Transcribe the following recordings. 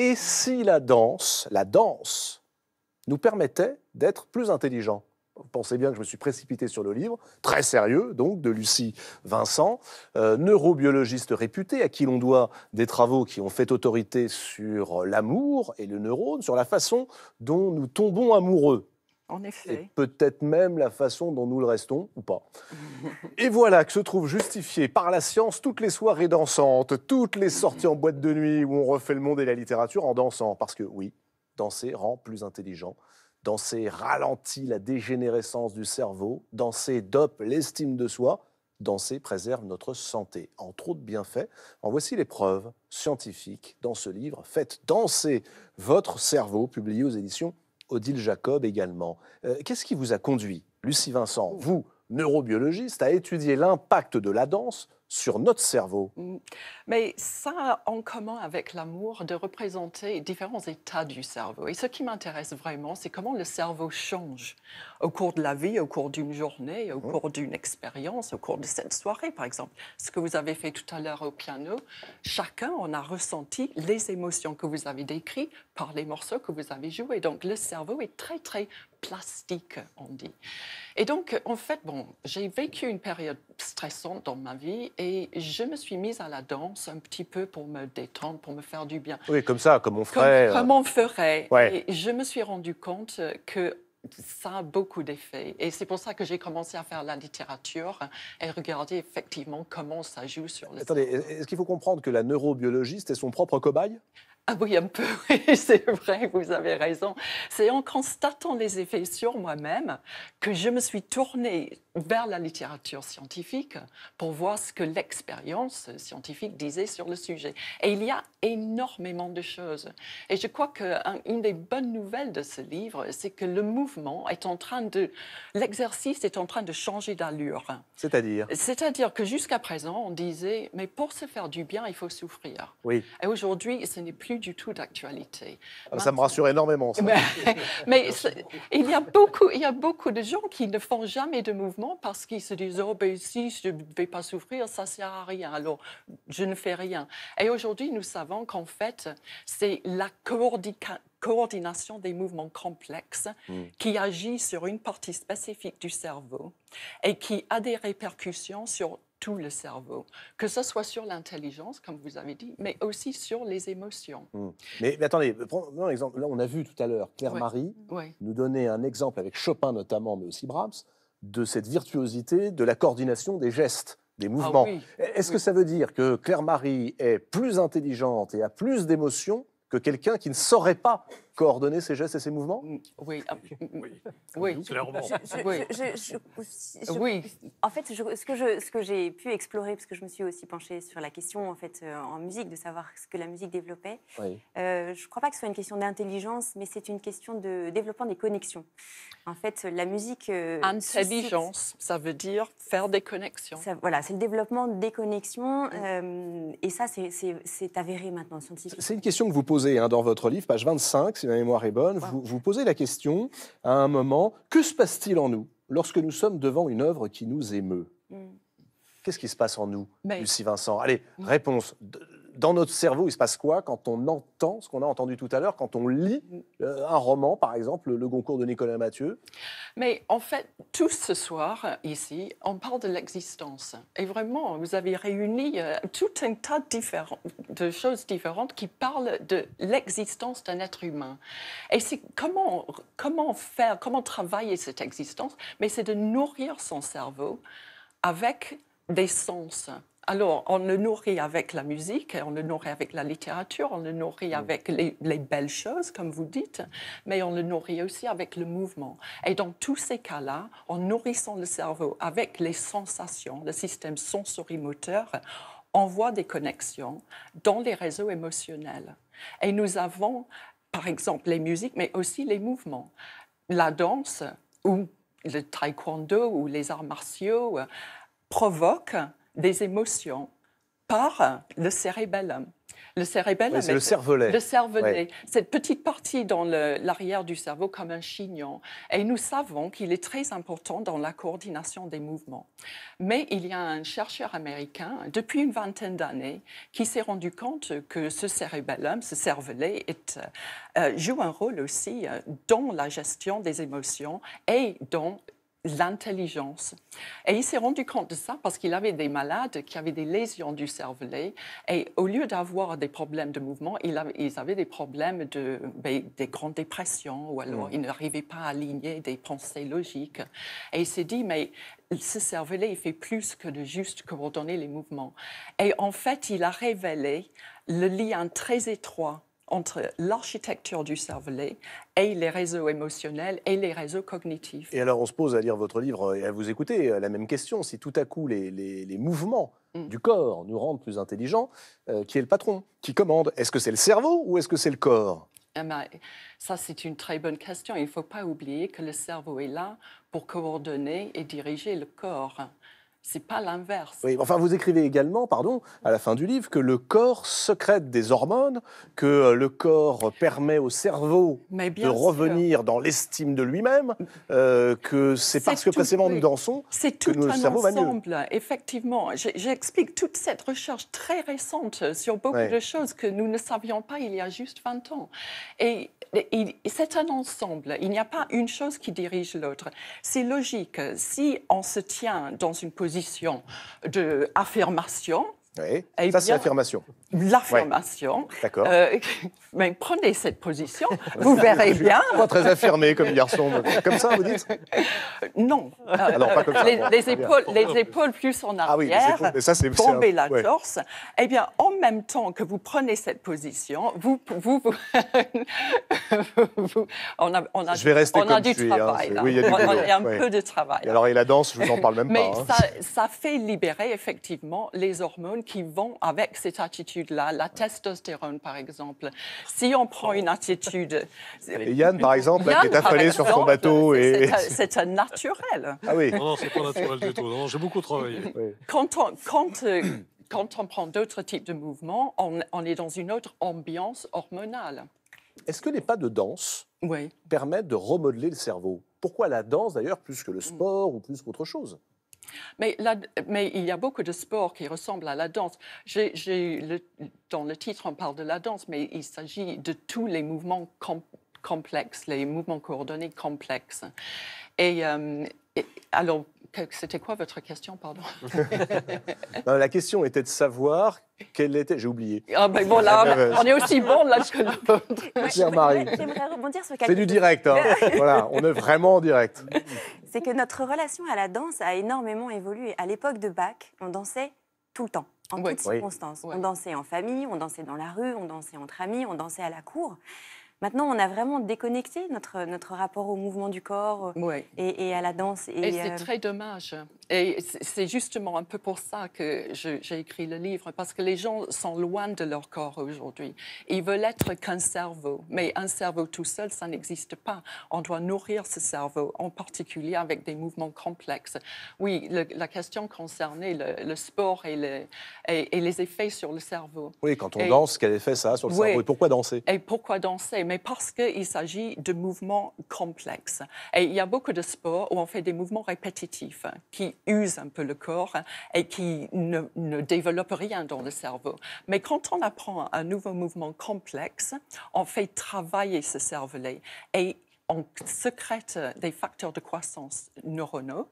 Et si la danse, la danse, nous permettait d'être plus intelligents Vous pensez bien que je me suis précipité sur le livre, très sérieux, donc, de Lucie Vincent, euh, neurobiologiste réputée, à qui l'on doit des travaux qui ont fait autorité sur l'amour et le neurone, sur la façon dont nous tombons amoureux. En effet. peut-être même la façon dont nous le restons ou pas. et voilà que se trouve justifiées par la science toutes les soirées dansantes, toutes les sorties en boîte de nuit où on refait le monde et la littérature en dansant. Parce que oui, danser rend plus intelligent. Danser ralentit la dégénérescence du cerveau. Danser dope l'estime de soi. Danser préserve notre santé. Entre autres bienfaits, en voici les preuves scientifiques dans ce livre. Faites danser votre cerveau, publié aux éditions Odile Jacob également. Euh, qu'est-ce qui vous a conduit, Lucie Vincent, vous, neurobiologiste, à étudier l'impact de la danse sur notre cerveau. Mm. Mais ça a en commun avec l'amour de représenter différents états du cerveau. Et ce qui m'intéresse vraiment, c'est comment le cerveau change au cours de la vie, au cours d'une journée, au mm. cours d'une expérience, au cours de cette soirée, par exemple. Ce que vous avez fait tout à l'heure au piano, chacun en a ressenti les émotions que vous avez décrites par les morceaux que vous avez joués. Donc le cerveau est très, très plastique, on dit. Et donc, en fait, bon, j'ai vécu une période stressante dans ma vie et je me suis mise à la danse un petit peu pour me détendre, pour me faire du bien. Oui, comme ça, comme on ferait. Euh, comme, on ferait. Et je me suis rendu compte que ça a beaucoup d'effets. Et c'est pour ça que j'ai commencé à faire la littérature et regarder effectivement comment ça joue sur le. Attendez, est-ce qu'il faut comprendre que la neurobiologiste est son propre cobaye ah oui, un peu, oui, c'est vrai, vous avez raison. C'est en constatant les effets sur moi-même que je me suis tournée vers la littérature scientifique pour voir ce que l'expérience scientifique disait sur le sujet. Et il y a énormément de choses. Et je crois qu'une des bonnes nouvelles de ce livre, c'est que le mouvement est en train de... L'exercice est en train de changer d'allure. C'est-à-dire C'est-à-dire que jusqu'à présent, on disait, mais pour se faire du bien, il faut souffrir. Oui. Et aujourd'hui, ce n'est plus du tout d'actualité. Ah, bah, ça me rassure énormément. mais, mais il, y a beaucoup, il y a beaucoup de gens qui ne font jamais de mouvement parce qu'ils se disent, oh, ben, si je ne vais pas souffrir, ça ne sert à rien, alors je ne fais rien. Et aujourd'hui, nous savons qu'en fait, c'est la coordination des mouvements complexes mm. qui agit sur une partie spécifique du cerveau et qui a des répercussions sur tout le cerveau, que ce soit sur l'intelligence, comme vous avez dit, mais aussi sur les émotions. Mm. Mais, attendez, prenons un exemple. Là, on a vu tout à l'heure Claire-Marie nous donner un exemple avec Chopin notamment, mais aussi Brahms, de cette virtuosité de la coordination des gestes, des ah mouvements. E-, est-ce que ça veut dire que Claire-Marie est plus intelligente et a plus d'émotions que quelqu'un qui ne saurait pas coordonner ses gestes et ses mouvements mm, ah, mm, mm. Oui. Oui. oui. En fait, ce que j'ai pu explorer, parce que je me suis aussi penchée sur la question en fait euh, en musique, de savoir ce que la musique développait. Euh, je ne crois pas que ce soit une question d'intelligence, mais c'est une question de développement des connexions. En fait, la musique. Euh, Intelligence, ça veut dire faire des connexions. voilà, c'est le développement des connexions, et ça, c'est avéré maintenant scientifiquement. C'est une question que vous posez hein, dans votre livre, page 25 ma mémoire est bonne, vous, vous posez la question à un moment, que se passe-t-il en nous lorsque nous sommes devant une œuvre qui nous émeut hmm. Qu'est-ce qui se passe en nous, Mais... Ben, Lucie Vincent Allez, hmm. réponse dans notre cerveau, il se passe quoi quand on entend ce qu'on a entendu tout à l'heure, quand on lit euh, un roman, par exemple, Le Goncourt de Nicolas Mathieu Mais en fait, tout ce soir, ici, on parle de l'existence. Et vraiment, vous avez réuni euh, tout un tas de, choses différentes qui parlent de l'existence d'un être humain. Et c'est comment, comment faire, comment travailler cette existence, mais c'est de nourrir son cerveau avec des sens. Alors, on le nourrit avec la musique, on le nourrit avec la littérature, on le nourrit mm. avec les, belles choses, comme vous dites, mais on le nourrit aussi avec le mouvement. Et dans tous ces cas-là, en nourrissant le cerveau avec les sensations, le système sensorimoteur, on voit des connexions dans les réseaux émotionnels. Et nous avons, par exemple, les musiques, mais aussi les mouvements. La danse ou le taekwondo ou les arts martiaux euh, provoquent des émotions par le cérébellum. Le cérébellum, le cervelet. Le cervelet, cette petite partie dans l'arrière du cerveau comme un chignon. Et nous savons qu'il est très important dans la coordination des mouvements. Mais il y a un chercheur américain, depuis une vingtaine d'années, qui s'est rendu compte que ce cérébellum, ce cervelet, est, euh, joue un rôle aussi euh, dans la gestion des émotions et dans l'intelligence. Et il s'est rendu compte de ça parce qu'il avait des malades qui avaient des lésions du cervelet et au lieu d'avoir des problèmes de mouvement, ils avaient, des problèmes de ben, des grandes dépressions ou alors mm. ils n'arrivaient pas à aligner des pensées logiques. Et il s'est dit mais ce cervelet, il fait plus que de juste coordonner les mouvements. Et en fait, il a révélé le lien très étroit entre l'architecture du cervelet et les réseaux émotionnels et les réseaux cognitifs. Et alors on se pose à lire votre livre et à vous écouter euh, la même question, si tout à coup les, mouvements mm. du corps nous rendent plus intelligents, euh, qui est le patron Qui commande Est-ce que c'est le cerveau ou est-ce que c'est le corps eh ben, ça, c'est une très bonne question. Il ne faut pas oublier que le cerveau est là pour coordonner et diriger le corps. C'est pas l'inverse. enfin, vous écrivez également, pardon, à la fin du livre, que le corps secrète des hormones, que euh, le corps permet au cerveau de revenir dans l'estime de lui-même, euh, que c'est parce que précisément nous dansons que le cerveau ensemble, va mieux. Effectivement, j'explique toute cette recherche très récente sur beaucoup de choses que nous ne savions pas il y a juste 20 ans. Et c'est un ensemble. Il n'y a pas une chose qui dirige l'autre. C'est logique. Si on se tient dans une position position d'affirmation eh ça, c'est l'affirmation. L'affirmation. D'accord. Euh, mais prenez cette position, vous verrez bien. Pas très affirmé comme garçon. Comme ça, vous dites euh, Non. Alors, ah, pas comme ça. Les, épaules, les épaules, plus en arrière, ah oui, ça, tomber la ouais. torse. Eh bien, en même temps que vous prenez cette position, vous. vous, vous, on a, je vais rester on a du hein, travail. Oui, il y a, du on, a un peu de travail. Et alors, et la danse, je vous en parle même pas. Mais hein. ça fait libérer effectivement les hormones qui vont avec cette attitude-là, la testostérone par exemple. Si on prend une oh. attitude... Yann par exemple, qui est affalé sur son bateau et... C'est un naturel. Ah oui. Non, c'est pas naturel du tout. J'ai beaucoup travaillé. Euh, quand on... prend d'autres types de mouvements, on, est dans une autre ambiance hormonale. Est-ce que les pas de danse permettent de remodeler le cerveau Pourquoi la danse d'ailleurs plus que le mm. sport ou plus qu'autre chose mais, mais il y a beaucoup de sports qui ressemblent à la danse. dans le titre, on parle de la danse, mais il s'agit de tous les mouvements complexes, les mouvements coordonnés complexes. Et, euh, alors, c'était quoi votre question, pardon La question était de savoir quelle était. J'ai oublié. Ah, ben on est aussi bon là que l'autre. C'est du direct, hein. voilà, on est vraiment en direct c'est que notre relation à la danse a énormément évolué. À l'époque de Bach, on dansait tout le temps, en toutes circonstances. On dansait en famille, on dansait dans la rue, on dansait entre amis, on dansait à la cour. Maintenant, on a vraiment déconnecté notre, notre rapport au mouvement du corps euh, et, à la danse. Et, c'est euh, très dommage. Et c'est justement un peu pour ça que j'ai écrit le livre, parce que les gens sont loin de leur corps aujourd'hui. Ils veulent être qu'un cerveau, mais un cerveau tout seul, ça n'existe pas. On doit nourrir ce cerveau, en particulier avec des mouvements complexes. Oui, la question concernait le, sport et, et, les effets sur le cerveau. Oui, quand on danse, quel effet ça a sur le cerveau Et pourquoi danser Et pourquoi danser Mais parce qu'il s'agit de mouvements complexes. Et il y a beaucoup de sports où on fait des mouvements répétitifs qui usent un peu le corps et qui ne, ne développent rien dans le cerveau. Mais quand on apprend un nouveau mouvement complexe, on fait travailler ce cervelet et on secrète des facteurs de croissance neuronaux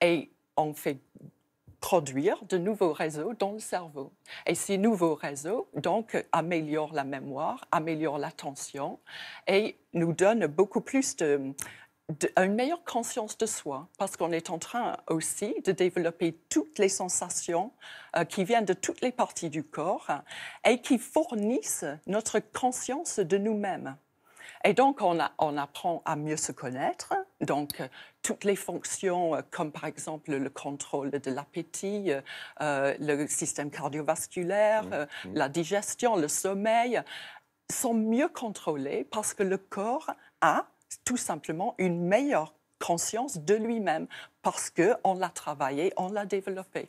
et on fait produire de nouveaux réseaux dans le cerveau. Et ces nouveaux réseaux, donc, améliorent la mémoire, améliorent l'attention et nous donnent beaucoup plus de, une meilleure conscience de soi, parce qu'on est en train aussi de développer toutes les sensations euh, qui viennent de toutes les parties du corps et qui fournissent notre conscience de nous-mêmes. Et donc, on, apprend à mieux se connaître. Donc, euh, toutes les fonctions, euh, comme par exemple le contrôle de l'appétit, le système cardiovasculaire, mm. la digestion, le sommeil, sont mieux contrôlées parce que le corps a tout simplement une meilleure conscience de lui-même parce qu'on l'a travaillé, on l'a développé.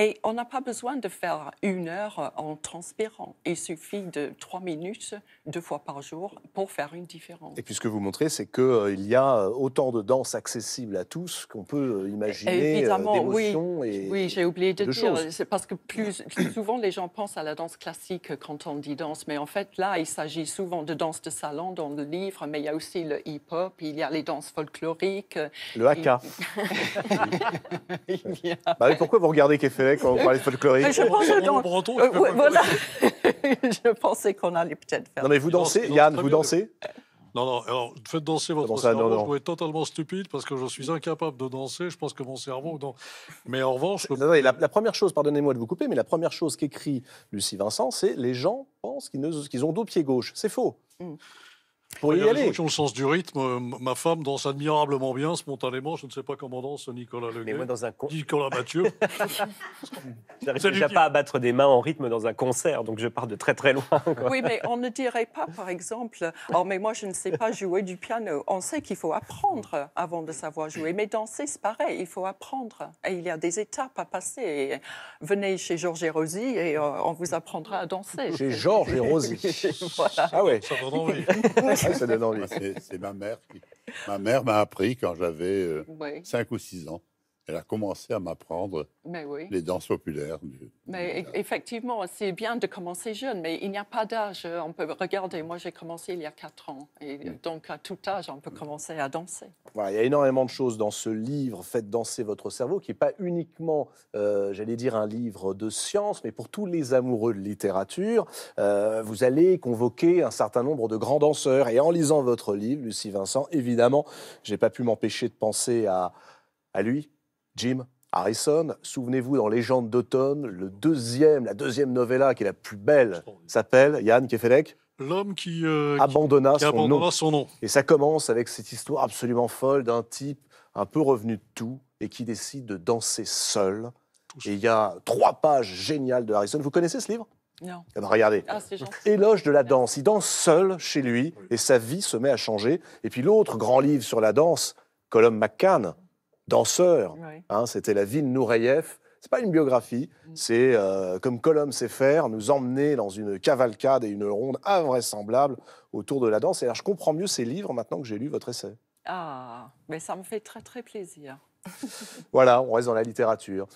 Et on n'a pas besoin de faire une heure euh, en transpirant. Il suffit de trois minutes, deux fois par jour, pour faire une différence. Et puis ce que vous montrez, c'est qu'il euh, il y a euh, autant de danses accessibles à tous qu'on peut imaginer. Évidemment, oui. Et oui, j'ai oublié de, dire. C'est parce que plus, souvent les gens pensent à la danse classique quand on dit danse, mais en fait là, il s'agit souvent de danse de salon dans le livre, mais il y a aussi le hip-hop, il y a les danses folkloriques. Le haka. Bah pourquoi vous regardez Kéfer quand on parlait de folklorique. Je, pensais qu'on allait peut-être faire. Non, mais vous dansez, Yann, vous dansez non, non, alors faites danser votre cerveau. Non, non. Je totalement stupide parce que je suis incapable de danser. Je pense que mon cerveau. Mais en revanche. la, première chose, pardonnez-moi de vous couper, mais la première chose qu'écrit Lucie Vincent, c'est les gens pensent qu'ils, ont deux pieds gauches. C'est faux. Mm. Pour y, aller. aller. ont le sens du rythme, euh, ma femme danse admirablement bien, spontanément. Je ne sais pas comment danse Nicolas Leguet. Mais moi, dans un con... Nicolas Mathieu. J'arrive déjà pas à battre des mains en rythme dans un concert, donc je pars de très très loin. Oui, mais on ne dirait pas, par exemple, oh, mais moi, je ne sais pas jouer du piano. On sait qu'il faut apprendre avant de savoir jouer. Mais danser, c'est pareil, il faut apprendre. Et il y a des étapes à passer. venez chez Georges et Rosie et euh, on vous apprendra à danser. Chez Georges et Rosie. Ah ouais. Ça donne envie. ça donne envie. C'est ma mère qui, ma mère m'a appris quand j'avais 5 euh, ou 6 ans elle a commencé à m'apprendre les danses populaires. mais effectivement, c'est bien de commencer jeune, mais il n'y a pas d'âge. On peut regarder. Moi, j'ai commencé il y a 4 ans. Et donc, à tout âge, on peut commencer à danser. il y a énormément de choses dans ce livre Faites danser votre cerveau, qui n'est pas uniquement, euh, j'allais dire, un livre de science, mais pour tous les amoureux de littérature. Euh, vous allez convoquer un certain nombre de grands danseurs. Et en lisant votre livre, Lucie Vincent, évidemment, je n'ai pas pu m'empêcher de penser à, à lui, Jim Harrison, souvenez-vous, dans Légende d'automne, le deuxième, la deuxième novella qui est la plus belle s'appelle Yann Kefelec. L'homme qui, euh, abandonna, son nom. Et ça commence avec cette histoire absolument folle d'un type un peu revenu de tout et qui décide de danser seul. Et il y a trois pages géniales de Harrison. Vous connaissez ce livre non. Eh ben, regardez, ah, éloge de la danse. Il danse seul chez lui et sa vie se met à changer. Et puis l'autre grand livre sur la danse, Colum McCann, danseur. Hein, C'était la ville Ce C'est pas une biographie, mm. c'est euh, comme Colombe sait faire, nous emmener dans une cavalcade et une ronde invraisemblable autour de la danse. alors, je comprends mieux ces livres maintenant que j'ai lu votre essai. Ah, mais ça me fait très très plaisir. voilà, on reste dans la littérature.